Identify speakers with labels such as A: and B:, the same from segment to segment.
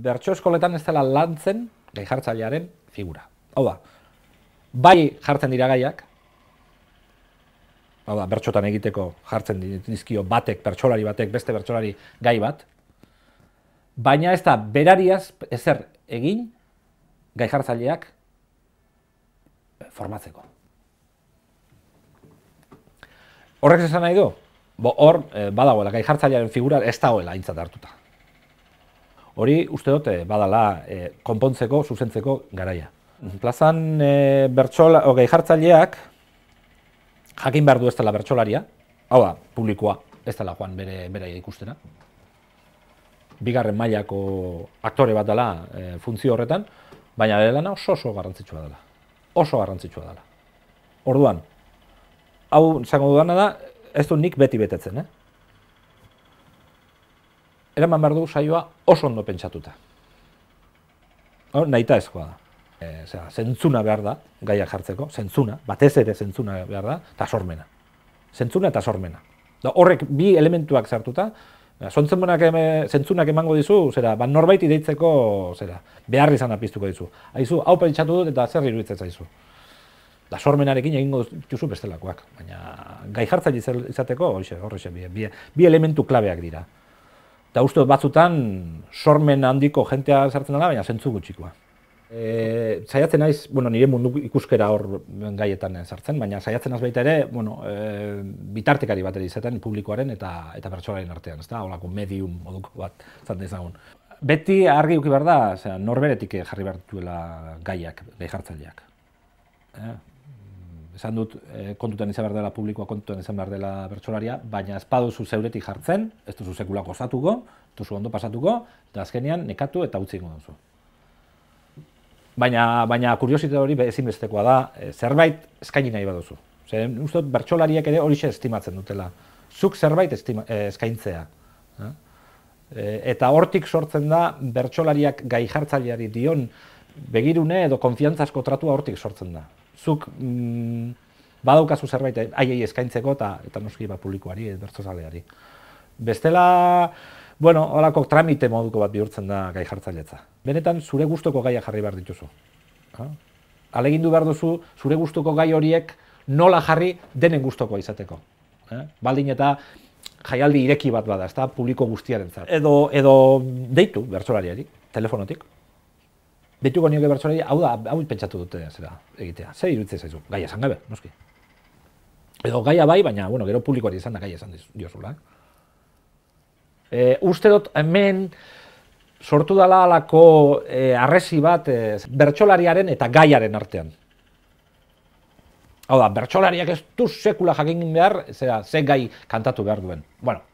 A: bertso eskoletan ez dela lantzen gai jartzailearen figura. Hau da, bai jartzen dira gaiak, hau da, bertxotan egiteko jartzen dizkio batek, bertsolari batek, beste bertsolari gai bat, baina ez da berariaz ezer egin gai jartzaileak eh, formatzeko. Horrek esan nahi du, hor eh, badagoela gai jartzailearen figura ez dagoela intzat hartuta. Hori uste dute eh, badala eh, konpontzeko, zuzentzeko garaia. Plazan e, bertsola, ogei jartzaileak jakin behar du ez dela bertsolaria, hau da, publikoa ez dela joan bere, bere ikustera. Bigarren mailako aktore bat dela e, funtzio horretan, baina bere oso oso garrantzitsua dela. Oso garrantzitsua dela. Orduan, hau zango dudana da, ez du nik beti betetzen, eh? eraman behar dugu saioa oso ondo pentsatuta. Hor, eskoa ezkoa da. E, zera, zentzuna behar da, gaiak jartzeko, zentzuna, batez ere zentzuna behar da, eta sormena. Zentzuna eta sormena. Da, horrek bi elementuak zartuta, zontzenbunak eme, zentzunak emango dizu, zera, ba, norbait ideitzeko, zera, behar izan apiztuko dizu. Aizu, hau pentsatu dut eta zer iruditzen zaizu. sormenarekin egingo duzu bestelakoak, baina gai jartza izateko, hori bi, bi, bi elementu klabeak dira. Eta uste batzutan sormen handiko jentea sartzen dela, baina zentzu gutxikoa. E, saiatzen naiz, bueno, nire mundu ikuskera hor gaietan sartzen, baina saiatzen naiz baita ere, bueno, e, bitartekari bat izaten publikoaren eta eta pertsonaren artean, ezta? Holako medium moduko bat izan zagun. Beti argi uki behar da, zera, norberetik jarri behar duela gaiak, gai jartzaileak. Eh? esan dut eh, kontutan izan behar dela publikoa, kontutan izan behar dela bertsolaria, baina ez baduzu zeuretik jartzen, ez duzu sekula gozatuko, ez duzu ondo pasatuko, eta azkenean nekatu eta utzi ingo duzu. Baina, baina kuriosite hori ezinbestekoa da, eh, zerbait eskaini nahi baduzu. Zer, uste bertsolariak ere hori estimatzen dutela. Zuk zerbait estima, eh, eskaintzea. E, eta hortik sortzen da bertsolariak gai jartzaileari dion begirune edo konfiantzasko tratua hortik sortzen da zuk mm, badaukazu zerbait haiei eskaintzeko eta eta noski ba publikoari bertsozaleari. Bestela, bueno, holako tramite moduko bat bihurtzen da gai jartzailetza. Benetan zure gustoko gaia jarri behar dituzu. Ha? Alegindu behar duzu zure gustoko gai horiek nola jarri denen gustoko izateko. Ha? Baldin eta jaialdi ireki bat bada, ezta publiko guztiarentzat. Edo edo deitu bertsolariari, telefonotik. Deituko nioke bertsolari, hau da, hau pentsatu dute zera egitea. Zer irutze zaizu? Gaia esan gabe, noski. Edo gaia bai, baina, bueno, gero publikoari izan da gaia esan diozula. Eh? E, hemen sortu dala alako e, arresi bat e, bertsolariaren eta gaiaren artean. Hau da, bertsolariak ez du sekula jakin behar, zera, ze gai kantatu behar duen. Bueno,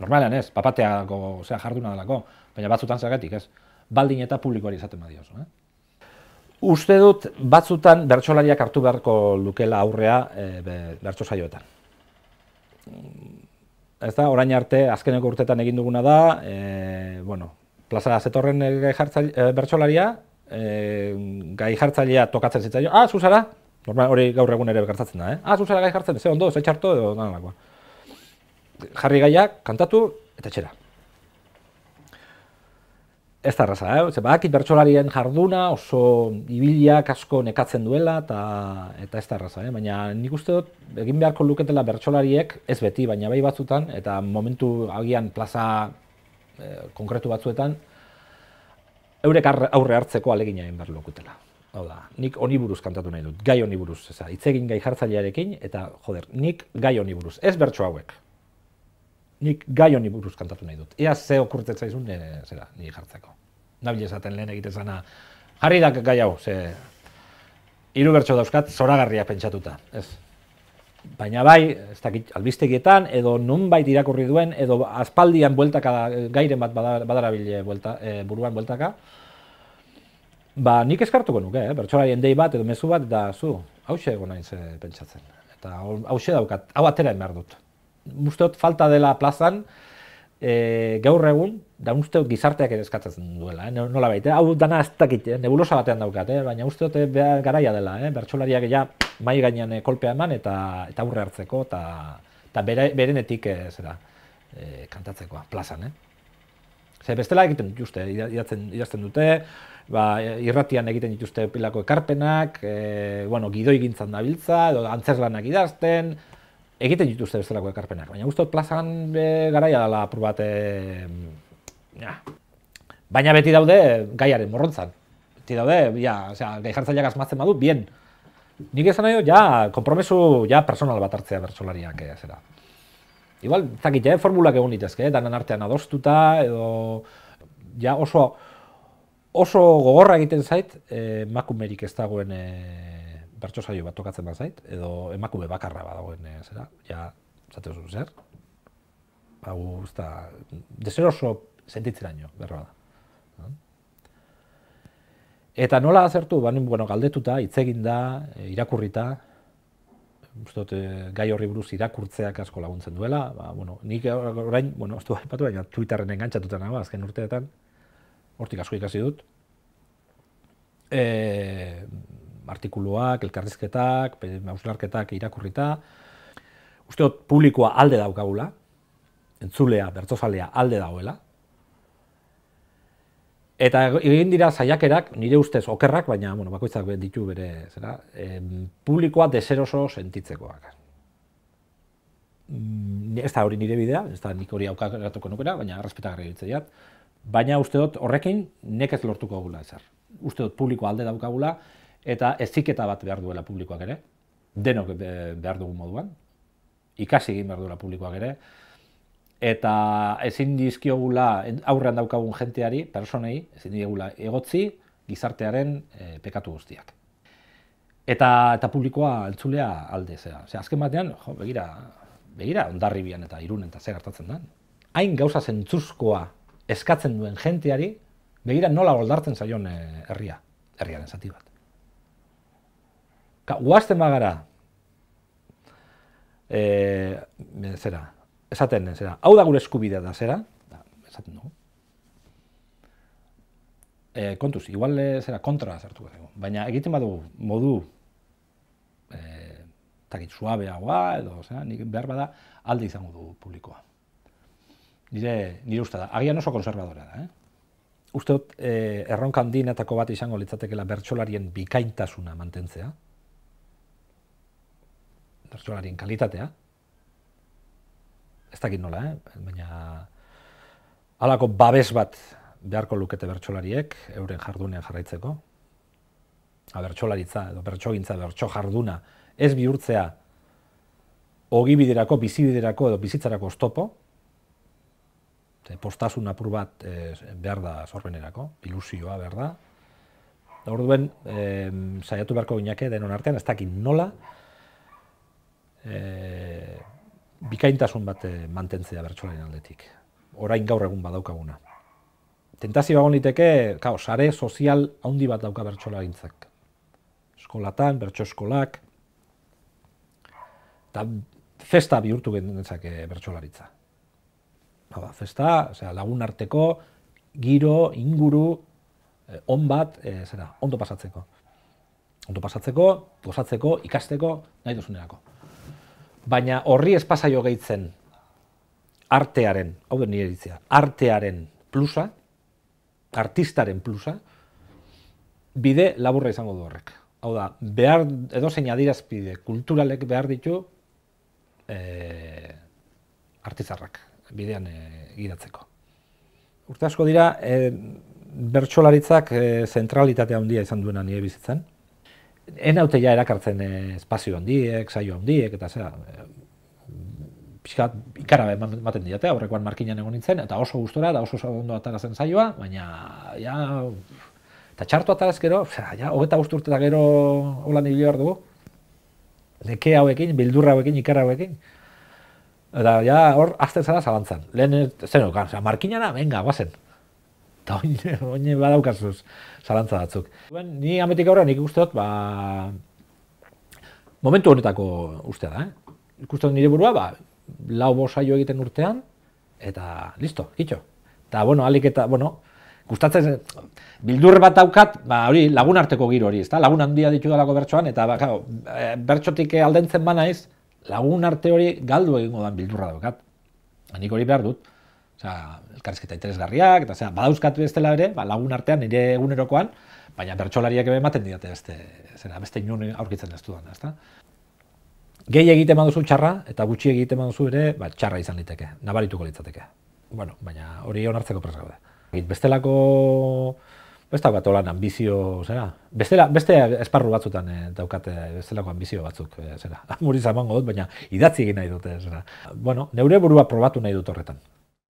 A: normalan ez, papateako, zera, jarduna dalako, baina batzutan zergatik ez baldin eta publikoari izaten oso. Eh? Uste dut batzutan bertsolariak hartu beharko lukela aurrea e, be, bertso saioetan. Ez da, orain arte, azkeneko urtetan egin duguna da, e, bueno, plaza zetorren e, bertsolaria, e, gai jartzailea tokatzen zitzaio, ah, zuzara, normal hori gaur egun ere gertatzen da, eh? ah, zuzara gai jartzen, ze ondo, ze txarto, edo, danalakoa. Jarri gaiak, kantatu, eta txera ez da raza, eh? Ze bertsolarien jarduna oso ibiliak asko nekatzen duela ta, eta ez da raza, eh? Baina nik uste dut egin beharko luketela bertsolariek ez beti, baina bai batzutan eta momentu agian plaza eh, konkretu batzuetan eurek aurre hartzeko alegina egin behar lokutela. Hau da, nik oni buruz kantatu nahi dut, gai oni buruz, ez da, itzegin gai jartzailearekin eta joder, nik gai oni buruz, ez bertso hauek nik gai honi buruz kantatu nahi dut. Ea ze okurtet zaizun, eh, zera, ni jartzeko. Nabil esaten lehen egiten zana, jarri da gai hau, ze... Iru bertso dauzkat, zoragarria pentsatuta, ez. Baina bai, ez dakit, albiztegietan, edo nunbait irakurri duen, edo aspaldian bueltaka, gairen bat badarabile buelta, eh, buruan bueltaka, ba, nik eskartuko nuke, eh? Bai dei bat edo mezu bat, da zu, hau egon ze eh, pentsatzen. Eta hau daukat, hau atera emar dut, usteot falta dela plazan, e, gaur egun, da uste gizarteak ere eskatzen duela, eh, nola baita, eh. hau dana ez dakit, eh? nebulosa batean daukat, baina uste garaia dela, eh? bertsolariak ja mai gainean kolpea eman eta eta aurre hartzeko, eta, eta berenetik eh, kantatzekoa, plazan. Eh? Ze, bestela egiten dituzte, idatzen idazten dute, ba, irratian egiten dituzte pilako ekarpenak, eh, bueno, gidoi da dabiltza, antzerlanak idazten, egiten dituzte bezalako ekarpenak, baina guztot plazan e, garaia dela apur bat, e, baina beti daude gaiaren morrontzan. Beti daude, ja, osea, gai jartzaileak badut, bien. Nik ezan nahi, ja, kompromesu, ja, personal bat hartzea bertsolariak, e, zera. Igual, eh, formulak egon ditezke, eh, danan artean adostuta, edo, ja, oso, oso gogorra egiten zait, eh, makumerik ez dagoen eh, bertso saio bat tokatzen da zait, edo emakume bakarra bat dagoen, eh, zera, ja, zatu zer? Hau, ez da, dezer oso sentitzen daño, berra da. Eta nola azertu, baina, bueno, galdetuta, egin da, eh, irakurrita, uste dut, eh, gai horri buruz irakurtzeak asko laguntzen duela, ba, bueno, nik orain, bueno, ez du, batu baina, Twitterren engantzatuta nagoa, azken urteetan, hortik asko ikasi dut, artikuluak, elkarrizketak, mausularketak irakurrita. Uste publikoa alde daukagula, entzulea, bertzozalea alde dagoela. Eta egin dira zaiakerak, nire ustez okerrak, baina bueno, bakoitzak ditu bere, zera, em, publikoa deseroso sentitzekoak. gara. Mm, ez da hori nire bidea, ez da nik hori aukagatuko nukera, baina respetagarri ditzen diat. Baina uste dut horrekin nekez lortuko gula ezer. Uste dut publikoa alde daukagula, eta eziketa bat behar duela publikoak ere, denok behar dugun moduan, ikasi egin behar duela publikoak ere, eta ezin dizkiogula aurrean daukagun jenteari, personei, ezin diegula egotzi gizartearen eh, pekatu guztiak. Eta, eta publikoa altzulea alde zera. Ose, azken batean, jo, begira, begira, ondarribian eta irunen eta zegartatzen dan, Hain gauza zentzuzkoa eskatzen duen jenteari, begira nola goldartzen zaion eh, herria, herriaren zati Ka, guazten bagara, e, zera, esaten, zera, hau da gure eskubidea da, zera, da, esaten du. E, kontuz, igual e, zera kontra zertu gara, baina egiten badugu modu e, takit suabeagoa ba, edo zera, nik behar bada alde izango du publikoa. Nire, nire uste da, agian oso konservadora da, eh? Uste dut, e, erronka handienetako bat izango litzatekela bertsolarien bikaintasuna mantentzea, bertsolarien kalitatea. Ez dakit nola, eh? baina halako babes bat beharko lukete bertsolariek euren jardunean jarraitzeko. A bertsolaritza edo bertsogintza bertso jarduna ez bihurtzea ogibiderako, bizibiderako edo bizitzarako ostopo. postasun apur bat eh, behar da sorbenerako, ilusioa behar da. Orduen, eh, saiatu beharko gineke denon artean, ez dakit nola, e, bikaintasun bat eh, mantentzea bertsolaren aldetik. Orain gaur egun badaukaguna. Tentazi bagon liteke, kao, sare sozial handi bat dauka bertsolaintzak. Eskolatan, bertso eskolak, eta festa bihurtu gendetzak bertsolaritza. Hala, festa, osea, lagun arteko, giro, inguru, eh, on bat, zera, ondo pasatzeko. Ondo pasatzeko, gozatzeko, ikasteko, nahi duzunerako baina horri espasaio gehitzen artearen, hau da nire ditzea, artearen plusa, artistaren plusa, bide laburra izango du horrek. Hau da, behar, edo zein adirazpide kulturalek behar ditu e, artizarrak bidean e, Urte asko dira, e, bertsolaritzak e, zentralitatea handia izan duena nire bizitzen en haute ja erakartzen eh, espazio handiek, saio handiek, eta zera, e, eh, ikarra ematen diate, aurrekoan markinan egon nintzen, eta oso gustora, da oso ondo atara saioa, baina, ja, eta txartu atara ezkero, zera, ja, hogeta guzturtetak gero holan behar dugu, leke hauekin, bildurra hauekin, ikara hauekin, Eta ja, hor, azten zara zalantzan. Lehen, zen ah, okan, markinana, venga, guazen eta oin badaukazuz zalantza batzuk. ni ametik aurrean nik ikustot, ba, momentu honetako ustea da, eh? ikustot nire burua, ba, lau bosaio egiten urtean, eta listo, kitxo. Eta, bueno, alik eta, bueno, gustatzen bildur bat daukat, ba hori lagun arteko giro hori, ezta? Lagun handia ditu dalako bertsoan eta ba claro, e, bertsotik aldentzen banaiz, lagun arte hori galdu egingo den bildurra daukat. hori behar dut. Osea, elkarrizketa interesgarriak, eta zera, badauzkatu ez dela ere, ba, lagun artean, nire egunerokoan, baina bertsolariak ebe ematen diate, beste, zera, beste inun aurkitzen ez duan, ezta? Gehi egite duzu txarra, eta gutxi egite duzu ere, ba, txarra izan liteke, nabarituko litzateke. Bueno, baina hori onartzeko prez gaude. Bestelako, beste bat holan, ambizio, zera, bestela, beste esparru batzutan eh, daukate, bestelako ambizio batzuk, eh, zera, muriz dut, baina idatzi egin nahi dute, zera. Bueno, neure burua probatu nahi dut horretan.